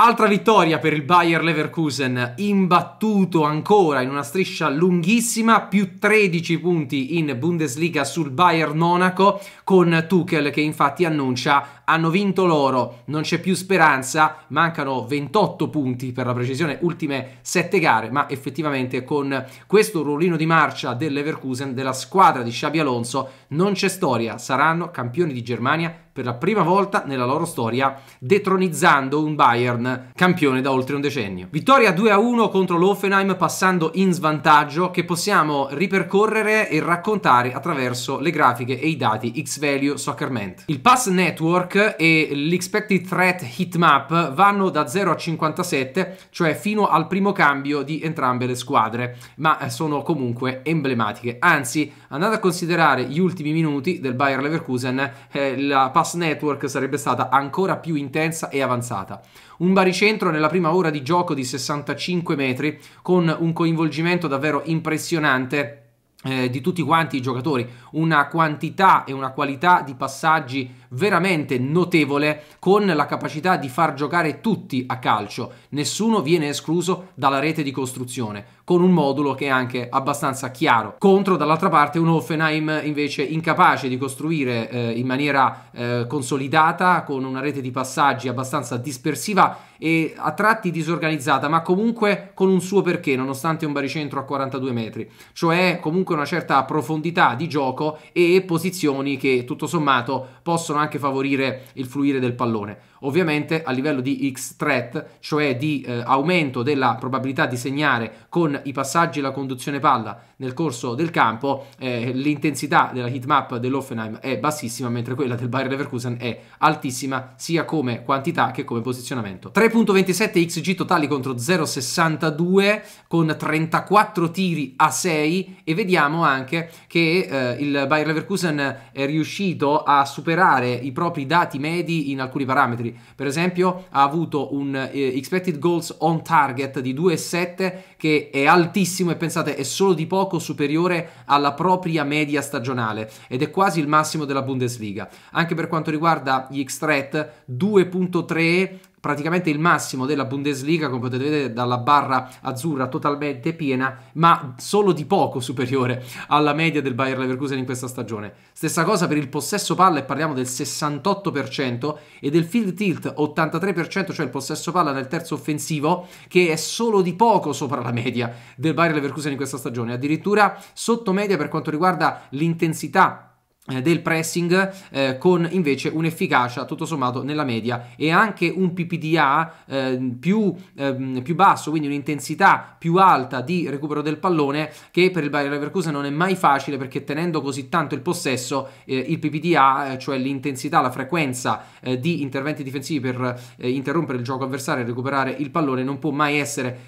Altra vittoria per il Bayer Leverkusen, imbattuto ancora in una striscia lunghissima, più 13 punti in Bundesliga sul Bayern Monaco, con Tuchel che infatti annuncia hanno vinto loro, non c'è più speranza, mancano 28 punti per la precisione, ultime 7 gare, ma effettivamente con questo ruolino di marcia del Leverkusen, della squadra di Xabi Alonso, non c'è storia, saranno campioni di Germania per la prima volta nella loro storia, detronizzando un Bayern campione da oltre un decennio. Vittoria 2-1 contro l'Offenheim passando in svantaggio che possiamo ripercorrere e raccontare attraverso le grafiche e i dati X-Value Soccer Il Pass Network e l'Expected Threat Heatmap vanno da 0 a 57, cioè fino al primo cambio di entrambe le squadre, ma eh, sono comunque emblematiche. Anzi, andate a considerare gli ultimi minuti del Bayer Leverkusen, eh, la Pass Network sarebbe stata ancora più intensa e avanzata. Un baricentro nella prima ora di gioco di 65 metri con un coinvolgimento davvero impressionante eh, di tutti quanti i giocatori, una quantità e una qualità di passaggi veramente notevole con la capacità di far giocare tutti a calcio, nessuno viene escluso dalla rete di costruzione, con un modulo che è anche abbastanza chiaro. Contro dall'altra parte un Hoffenheim invece incapace di costruire eh, in maniera eh, consolidata, con una rete di passaggi abbastanza dispersiva e a tratti disorganizzata, ma comunque con un suo perché, nonostante un baricentro a 42 metri, cioè comunque una certa profondità di gioco e posizioni che tutto sommato possono possono anche favorire il fluire del pallone. Ovviamente a livello di X-threat, cioè di eh, aumento della probabilità di segnare con i passaggi e la conduzione palla nel corso del campo, eh, l'intensità della hitmap dell'Offenheim è bassissima, mentre quella del Bayer Leverkusen è altissima sia come quantità che come posizionamento. 3.27 XG totali contro 0.62 con 34 tiri a 6 e vediamo anche che eh, il Bayer Leverkusen è riuscito a superare migliorare i propri dati medi in alcuni parametri. Per esempio, ha avuto un eh, expected goals on target di 2,7 che è altissimo e pensate è solo di poco superiore alla propria media stagionale ed è quasi il massimo della Bundesliga. Anche per quanto riguarda gli X-Threat, 2,3 praticamente il massimo della Bundesliga, come potete vedere dalla barra azzurra totalmente piena, ma solo di poco superiore alla media del Bayer Leverkusen in questa stagione. Stessa cosa per il possesso palla, e parliamo del 68%, e del field tilt 83%, cioè il possesso palla nel terzo offensivo, che è solo di poco sopra la media del Bayer Leverkusen in questa stagione, addirittura sotto media per quanto riguarda l'intensità eh, del pressing eh, con invece un'efficacia tutto sommato nella media e anche un PPDA eh, più, ehm, più, basso, quindi un'intensità più alta di recupero del pallone che per il Bayer Leverkusen non è mai facile perché tenendo così tanto il possesso eh, il PPDA, eh, cioè l'intensità, la frequenza eh, di interventi difensivi per interrompere il gioco avversario e recuperare il pallone non può mai essere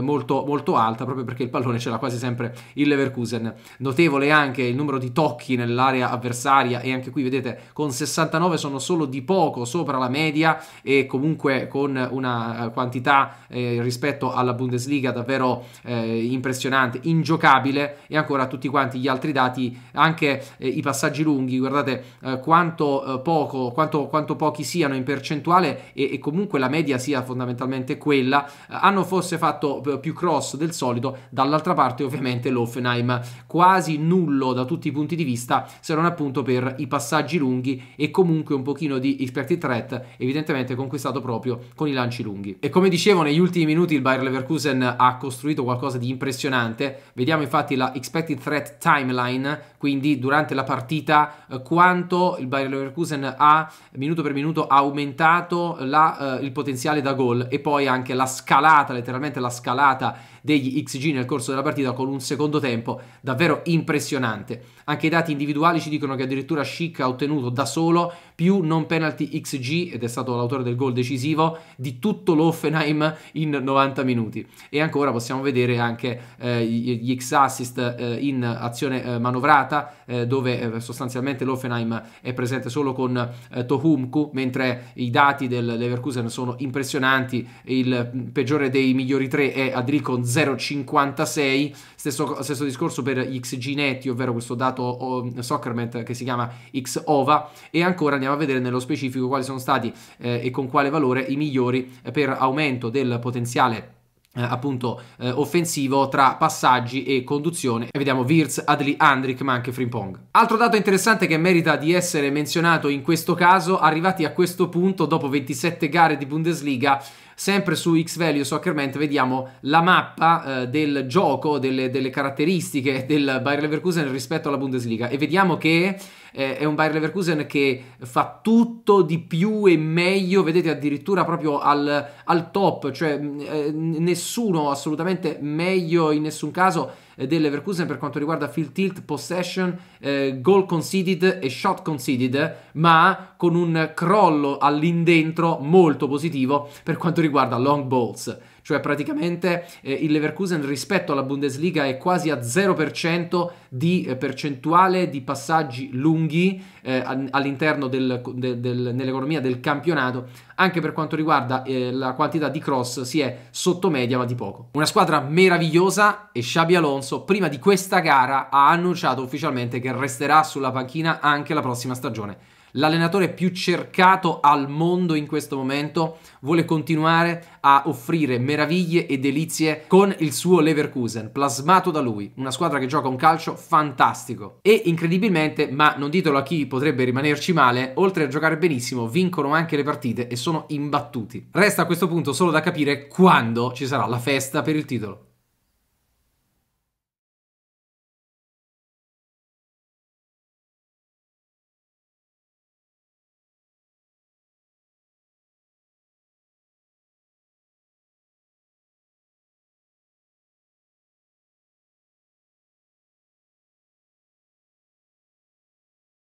molto, molto alta proprio perché il pallone ce l'ha quasi sempre il Leverkusen. Notevole anche il numero di tocchi nell'area nell'area avversaria e anche qui vedete con 69 sono solo di poco sopra la media e comunque con una eh, quantità eh, rispetto alla Bundesliga davvero eh, impressionante, ingiocabile e ancora tutti quanti gli altri dati, anche eh, i passaggi lunghi, guardate eh, quanto eh, poco, quanto, quanto, pochi siano in percentuale e, e, comunque la media sia fondamentalmente quella, hanno forse fatto più cross del solito, dall'altra parte ovviamente l'Offenheim quasi nullo da tutti i punti di vista, se non appunto per i passaggi lunghi e comunque un pochino di expected threat evidentemente conquistato proprio con i lanci lunghi. E come dicevo negli ultimi minuti il Bayer Leverkusen ha costruito qualcosa di impressionante, vediamo infatti la expected threat timeline, quindi durante la partita eh, quanto il Bayer Leverkusen ha minuto per minuto aumentato la, eh, il potenziale da gol e poi anche la scalata, letteralmente la scalata degli XG nel corso della partita con un secondo tempo davvero impressionante. Anche i dati individuali quali ci dicono che addirittura Chic ha ottenuto da solo più non penalty XG, ed è stato l'autore del gol decisivo, di tutto l'Offenheim in 90 minuti. E ancora possiamo vedere anche eh, gli X assist eh, in azione eh, manovrata, eh, dove eh, sostanzialmente l'Offenheim è presente solo con eh, Tohumku, mentre i dati del Leverkusen sono impressionanti, il peggiore dei migliori tre è Adricon 0,56, stesso, stesso, discorso per gli XG netti, ovvero questo dato oh, Soccerment che si chiama XOVA, e ancora andiamo andiamo a vedere nello specifico quali sono stati eh, e con quale valore i migliori eh, per aumento del potenziale eh, appunto eh, offensivo tra passaggi e conduzione e vediamo Wirtz, Adli, Andrik ma anche Frimpong. Altro dato interessante che merita di essere menzionato in questo caso, arrivati a questo punto dopo 27 gare di Bundesliga Sempre su X-Value Soccerment vediamo la mappa eh, del gioco, delle, delle, caratteristiche del Bayer Leverkusen rispetto alla Bundesliga e vediamo che eh, è un Bayer Leverkusen che fa tutto di più e meglio, vedete addirittura proprio al, al top, cioè mm, eh, nessuno assolutamente meglio in nessun caso eh, dell'Everkusen per quanto riguarda field tilt, possession, eh, goal conceded e shot conceded, ma con un crollo all'indentro molto positivo per quanto riguarda long balls cioè praticamente eh, il Leverkusen rispetto alla Bundesliga è quasi a 0% di eh, percentuale di passaggi lunghi eh, all'interno del, de, del, nell'economia del campionato, anche per quanto riguarda eh, la quantità di cross si è sotto media ma di poco. Una squadra meravigliosa e Xabi Alonso prima di questa gara ha annunciato ufficialmente che resterà sulla panchina anche la prossima stagione l'allenatore più cercato al mondo in questo momento, vuole continuare a offrire meraviglie e delizie con il suo Leverkusen, plasmato da lui, una squadra che gioca un calcio fantastico. E incredibilmente, ma non ditelo a chi potrebbe rimanerci male, oltre a giocare benissimo, vincono anche le partite e sono imbattuti. Resta a questo punto solo da capire quando ci sarà la festa per il titolo.